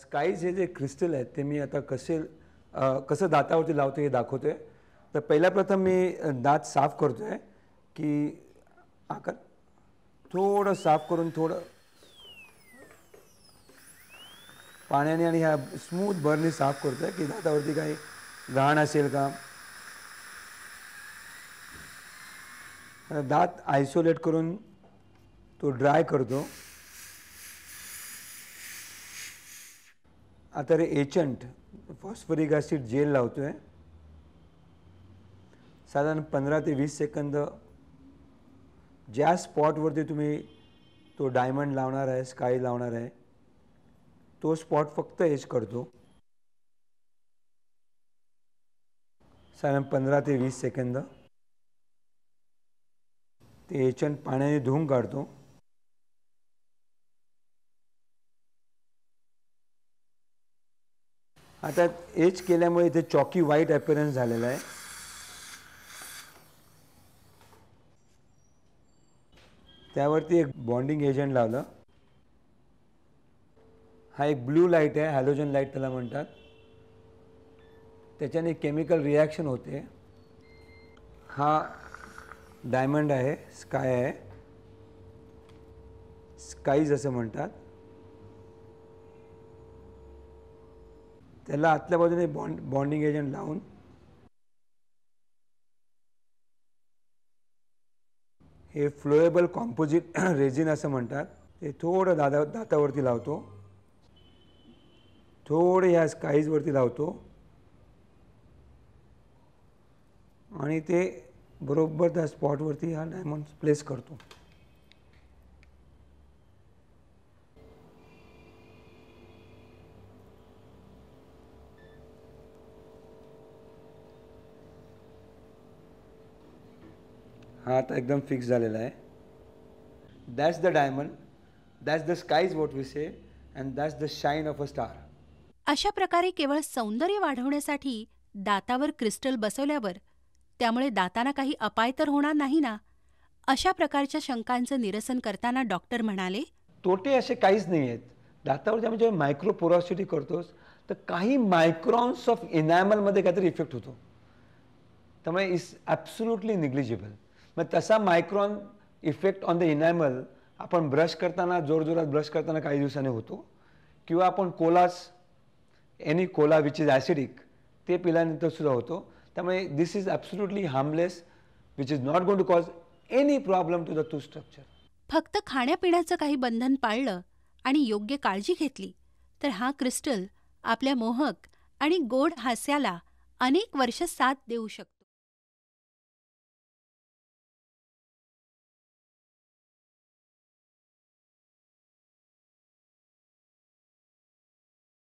skies हे जे crystal आहेत ते मी आता कसे कसं दातावरती लावतो हे दाखवतो आहे तर पहिल्या प्रथम मी दात साफ करतो आहे की आकार थोडं साफ करून थोडं पाण्याने आणि ह्या स्मूथ बर्नी साफ करतो आहे की दातावरती काही घाण असेल का दात आयसोलेट करून तो ड्राय करतो आता रे एचंट फॉस्फरिक ॲसिड जेल लावतो आहे साधारण पंधरा ते वीस सेकंद ज्या स्पॉटवरती तुम्ही तो डायमंड लावणार आहे स्काय लावणार आहे तो स्पॉट फक्त एच करतो साधारण पंधरा ते वीस सेकंद ते एचंट पाण्याने धुवून काढतो आता एज केल्यामुळे इथे चॉकी व्हाईट अपिअरन्स झालेला आहे त्यावरती एक बॉन्डिंग एजंट लावलं हा एक ब्लू लाईट आहे हॅलोजन लाईट त्याला म्हणतात त्याच्याने केमिकल रिॲक्शन होते हा डायमंड आहे स्काय आहे स्काईज असं म्हणतात त्याला आतल्या बाजूने बॉन्ड बॉन्डिंग एजंट लावून हे फ्लोएबल कॉम्पोजिट रेजिन असं म्हणतात ते थोडं दादा दातावरती लावतो थोडं ह्या स्काईजवरती लावतो आणि ते बरोबर त्या स्पॉटवरती हा डायमंड प्लेस करतो हा आता एकदम फिक्स झालेला आहे that's the diamond that's the is what we say and that's the shine of a star अशा प्रकारे केवळ सौंदर्य वाढवण्यासाठी दातावर क्रिस्टल बसवल्यावर त्यामुळे दाताना काही अपाय तर होणार नाही ना अशा प्रकारच्या शंकांचं निरसन करताना डॉक्टर म्हणाले तोटे असे काहीच नाही आहेत दातावर आम्ही जेव्हा करतोस तर काही मायक्रॉन्स ऑफ इनॅमलमध्ये काहीतरी इफेक्ट होतो त्यामुळे इज ॲब्सुल्युटली निग्लिजिबल मग तसा micron effect on the enamel आपण ब्रश करताना जोरजोरात ब्रश करताना काही दिवसाने होतो किंवा आपण colas any cola which is acidic ते पिल्यानंतर सुद्धा होतो त्यामुळे this is absolutely harmless which is not going to cause any problem to the tooth structure फक्त खाण्यापिण्याचं काही बंधन पाळलं आणि योग्य काळजी घेतली तर हा क्रिस्टल आपल्या मोहक आणि गोड हास्याला अनेक वर्ष साथ देऊ शकतो